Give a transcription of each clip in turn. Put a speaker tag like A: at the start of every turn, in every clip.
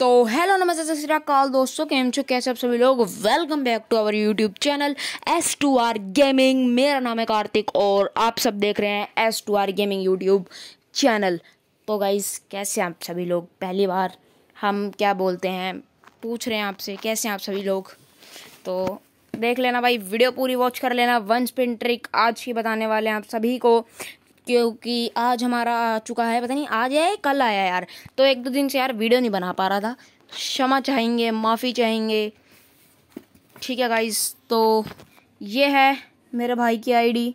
A: तो हेलो नमस्ते सत श्रीकाल दोस्तों केम छो कैसे आप सभी लोग welcome back to our YouTube channel S two R gaming मेरा नाम है कार्तिक और आप सब देख रहे हैं S two R gaming YouTube channel तो गाइज कैसे आप सभी लोग पहली बार हम क्या बोलते हैं पूछ रहे हैं आपसे कैसे हैं आप सभी लोग तो देख लेना भाई वीडियो पूरी वॉच कर लेना वन स्पिन ट्रिक आज ही बताने वाले हैं आप सभी को क्योंकि आज हमारा आ चुका है पता नहीं आज है कल आया यार तो एक दो दिन से यार वीडियो नहीं बना पा रहा था क्षमा चाहेंगे माफ़ी चाहेंगे ठीक है गाइस तो ये है मेरे भाई की आईडी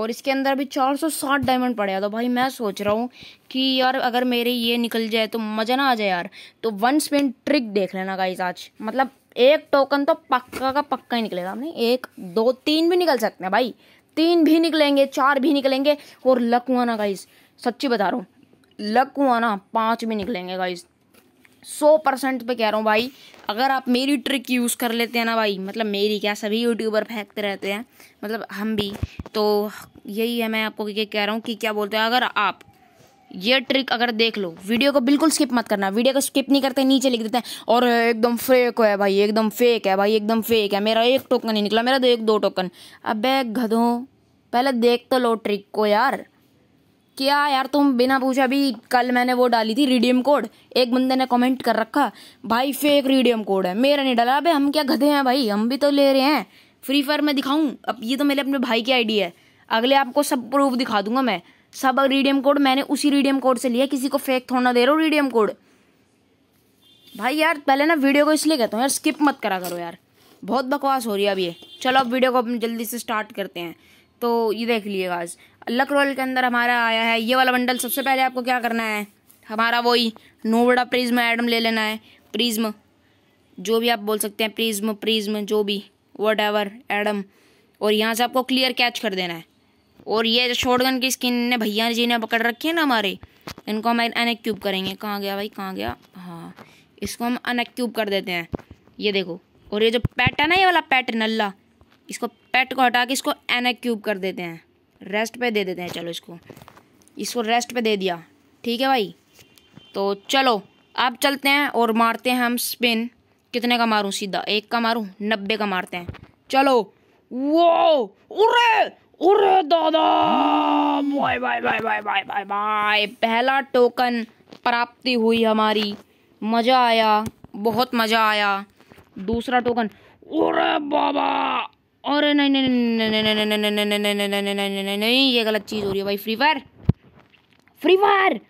A: और इसके अंदर अभी 460 डायमंड पड़े तो भाई मैं सोच रहा हूँ कि यार अगर मेरे ये निकल जाए तो मज़ा ना आ जाए यार तो वन स्पिन ट्रिक देख लेना गाइस आज मतलब एक टोकन तो पक्का का पक्का ही निकलेगा हमने एक दो तीन भी निकल सकते हैं भाई तीन भी निकलेंगे चार भी निकलेंगे और लकवाना गाइस सच्ची बता रहा हूँ लकवाना पाँच भी निकलेंगे गाइस सौ परसेंट पे कह रहा हूँ भाई अगर आप मेरी ट्रिक यूज़ कर लेते हैं ना भाई मतलब मेरी क्या सभी यूट्यूबर फेंकते रहते हैं मतलब हम भी तो यही है मैं आपको कह रहा हूँ कि क्या बोलते हैं अगर आप ये ट्रिक अगर देख लो वीडियो को बिल्कुल स्किप मत करना वीडियो को स्किप नहीं करते नीचे लिख देते हैं और एकदम फेक है भाई एकदम फेक है भाई एकदम फेक है मेरा एक टोकन ही निकला मेरा तो एक दो टोकन अब गधों पहले देख तो लो ट्रिक को यार क्या यार तुम बिना पूछा भी कल मैंने वो डाली थी रिडीम कोड एक बंदे ने कमेंट कर रखा भाई फेक रिडीम कोड है मेरा नहीं डाला अबे हम क्या गधे हैं भाई हम भी तो ले रहे हैं फ्री फायर में दिखाऊं अब ये तो मेरे अपने भाई की आईडी है अगले आपको सब प्रूफ दिखा दूंगा मैं सब रिडीम कोड मैंने उसी रिडीम कोड से लिया किसी को फेक थोड़ा दे रहा हूँ रिडीम कोड भाई यार पहले ना वीडियो को इसलिए कहता हूँ यार स्किप मत करा करो यार बहुत बकवास हो रही है अब ये चलो अब वीडियो को अपन जल्दी से स्टार्ट करते हैं तो ये देख लीजिएगा आज लक रोल के अंदर हमारा आया है ये वाला बंडल सबसे पहले आपको क्या करना है हमारा वही नोवड़ा प्रिज्म एडम ले लेना है प्रिज्म जो भी आप बोल सकते हैं प्रिज्म प्रिज्म जो भी वट एवर एडम और यहाँ से आपको क्लियर कैच कर देना है और ये शॉटगन की स्किन ने भैया जी ने पकड़ रखी है ना हमारे इनको हम अनक्यूब करेंगे कहाँ गया भाई कहाँ गया हाँ इसको हम अनक्यूब कर देते हैं ये देखो और ये जो पैटर्न है ये वाला पैटर्न अल्लाह इसको पेट को हटा के इसको एन क्यूब कर देते हैं रेस्ट पे दे देते हैं चलो इसको इसको रेस्ट पे दे दिया ठीक है भाई तो चलो अब चलते हैं और मारते हैं हम स्पिन कितने का मारूं सीधा एक का मारूं नब्बे का मारते हैं चलो वो उरे उरे दादा bye bye bye bye bye bye bye पहला टोकन प्राप्ति हुई हमारी मज़ा आया बहुत मज़ा आया दूसरा टोकन उरे बाबा और नहीं नहीं नहीं नहीं नहीं नहीं नहीं नहीं नहीं नहीं नहीं नहीं नहीं ये गलत चीज़ हो रही है भाई फ्री फायर फ्री फायर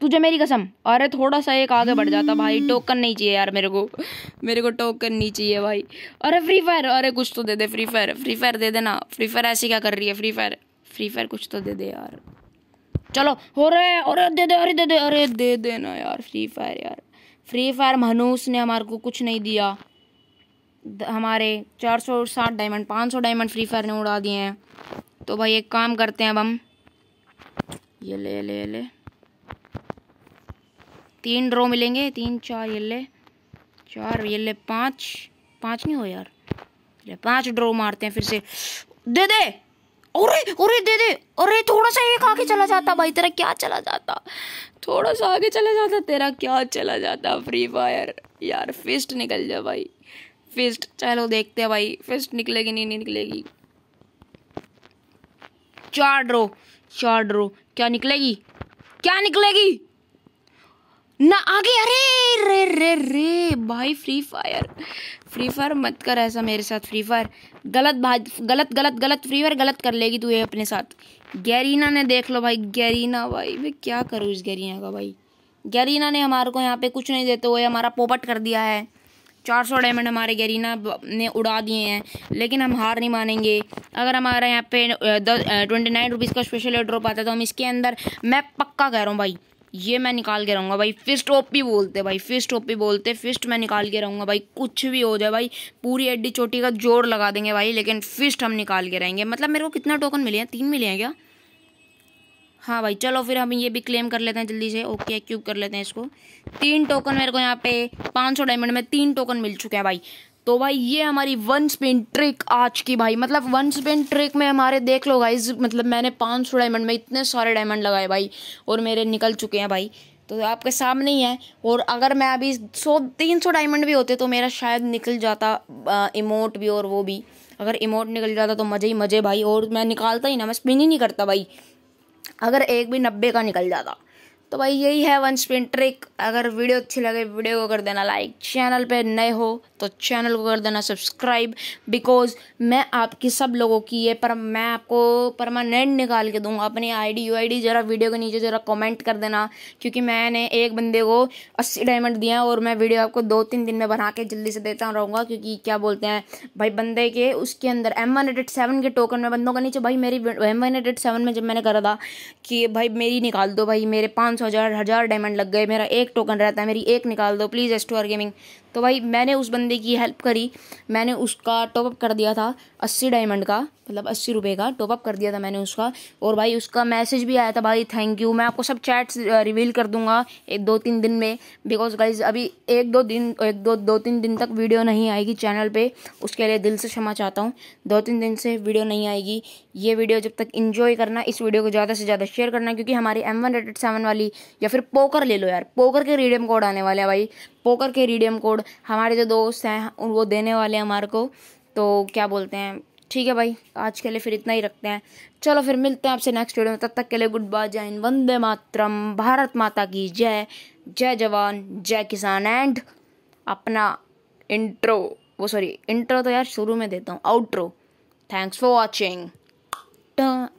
A: तुझे मेरी कसम अरे थोड़ा सा एक आगे बढ़ जाता भाई टोकन नहीं चाहिए यार मेरे को मेरे को टोकन नहीं चाहिए भाई अरे फ्री फायर अरे कुछ तो दे दे फ्री फायर फ्री फायर दे देना फ्री फायर ऐसी क्या कर रही है फ्री फायर फ्री फायर कुछ तो दे दे यार चलो हो रहे अरे दे दे अरे दे दे अरे दे देना यार फ्री फायर यार फ्री फायर मनूस ने हमारे को कुछ नहीं दिया हमारे चार सौ साठ डायमंड पाँच सौ डायमंड फ्री फायर ने उड़ा दिए हैं तो भाई एक काम करते हैं अब हम ये ले ले ले तीन ड्रो मिलेंगे तीन चार ये ले चार ये ले पाँच पाँच नहीं हो यार ये पाँच ड्रो मारते हैं फिर से दे दे अरे अरे दे दे अरे थोड़ा सा एक आगे चला जाता भाई तेरा क्या चला जाता थोड़ा सा आगे चला जाता तेरा क्या चला जाता फ्री फायर यार फिस्ट निकल जा भाई फिस्ट चलो देखते हैं भाई फिस्ट निकलेगी नहीं नहीं निकलेगी चार ड्रो चार ड्रो क्या निकलेगी क्या निकलेगी ना आगे अरे रे रे रे भाई फ्री फायर फ्री फायर मत कर ऐसा मेरे साथ फ्री फायर गलत गलत गलत गलत फ्री फायर गलत कर लेगी तू ये अपने साथ गैरीना ने देख लो भाई गैरीना भाई मैं क्या करूँ इस गैरीना का भाई गैरीना ने हमारे को यहाँ पे कुछ नहीं देते हुए हमारा पोपट कर दिया है चार सौ डायमंड हमारे गरीना ने उड़ा दिए हैं लेकिन हम हार नहीं मानेंगे अगर हमारे यहाँ पे ट्वेंटी नाइन रुपीज़ का स्पेशल ड्रॉप आता है तो हम इसके अंदर मैं पक्का कह रहा हूँ भाई ये मैं निकाल के रहूँगा भाई फिस्ट ओप भी बोलते भाई फिस्ट ओप भी बोलते फिस्ट मैं निकाल के रहूँगा भाई कुछ भी हो जाए भाई पूरी एड्डी चोटी का जोर लगा देंगे भाई लेकिन फिस्ट हम निकाल के रहेंगे मतलब मेरे को कितना टोकन मिले हैं तीन मिले हैं क्या हाँ भाई चलो फिर हम ये भी क्लेम कर लेते हैं जल्दी से ओके क्यूब कर लेते हैं इसको तीन टोकन मेरे को यहाँ पे पाँच सौ डायमंड में तीन टोकन मिल चुके हैं भाई तो भाई ये हमारी वन स्पिन ट्रिक आज की भाई मतलब वन स्पिन ट्रिक में हमारे देख लो गाइज मतलब मैंने पाँच सौ डायमंड में इतने सारे डायमंड लगाए भाई और मेरे निकल चुके हैं भाई तो आपके सामने ही है और अगर मैं अभी सौ तीन सौ डायमंड भी होते तो मेरा शायद निकल जाता इमोट भी और वो भी अगर इमोट निकल जाता तो मज़े ही मज़े भाई और मैं निकालता ही ना मैं स्पिन ही नहीं करता भाई अगर एक भी नब्बे का निकल जाता तो भाई यही है वन स्पिन ट्रिक अगर वीडियो अच्छी लगे वीडियो को कर देना लाइक चैनल पे नए हो तो चैनल को कर देना सब्सक्राइब बिकॉज मैं आपकी सब लोगों की है पर मैं आपको परमानेंट निकाल के दूंगा अपनी आईडी यूआईडी ज़रा वीडियो के नीचे ज़रा कमेंट कर देना क्योंकि मैंने एक बंदे को अस्सी डायमंड दिया है और मैं वीडियो आपको दो तीन दिन में बना के जल्दी से देता रहूँगा क्योंकि क्या बोलते हैं भाई बंदे के उसके अंदर एम वन एडेड सेवन के टोकन में बंदों का नीचे भाई मेरी एम वन एट सेवन में जब मैंने करा था कि भाई मेरी निकाल दो भाई मेरे पाँच सौ हज़ार हज़ार डायमंड लग गए मेरा एक टोकन रहता है मेरी एक निकाल दो please S two R gaming तो भाई मैंने उस बंदे की हेल्प करी मैंने उसका टॉपअप कर दिया था अस्सी डायमंड का मतलब अस्सी रुपये का टॉपअप कर दिया था मैंने उसका और भाई उसका मैसेज भी आया था भाई थैंक यू मैं आपको सब चैट्स रिवील कर दूंगा एक दो तीन दिन में बिकॉज गाइज अभी एक दो दिन एक दो दो तीन दिन तक वीडियो नहीं आएगी चैनल पर उसके लिए दिल से क्षमा चाहता हूँ दो तीन दिन से वीडियो नहीं आएगी ये वीडियो जब तक इन्जॉय करना इस वीडियो को ज़्यादा से ज़्यादा शेयर करना क्योंकि हमारी एम वन रेटेड सेवन वाली या फिर पोकर ले लो यार पोकर के रीडियम कोड आने वाले हैं भाई पोकर के रीडियम कोड हमारे जो दोस्त हैं वो देने वाले हैं हमारे को तो क्या बोलते हैं ठीक है भाई आज के लिए फिर इतना ही रखते हैं चलो फिर मिलते हैं आपसे नेक्स्ट वीडियो में तब तक के लिए गुड बाय जय हिंद वंदे मातरम भारत माता की जय जय जवान जय किसान एंड अपना इंट्रो वो सॉरी इंट्रो तो यार शुरू में देता हूँ आउट्रो थैंक्स फॉर वॉचिंग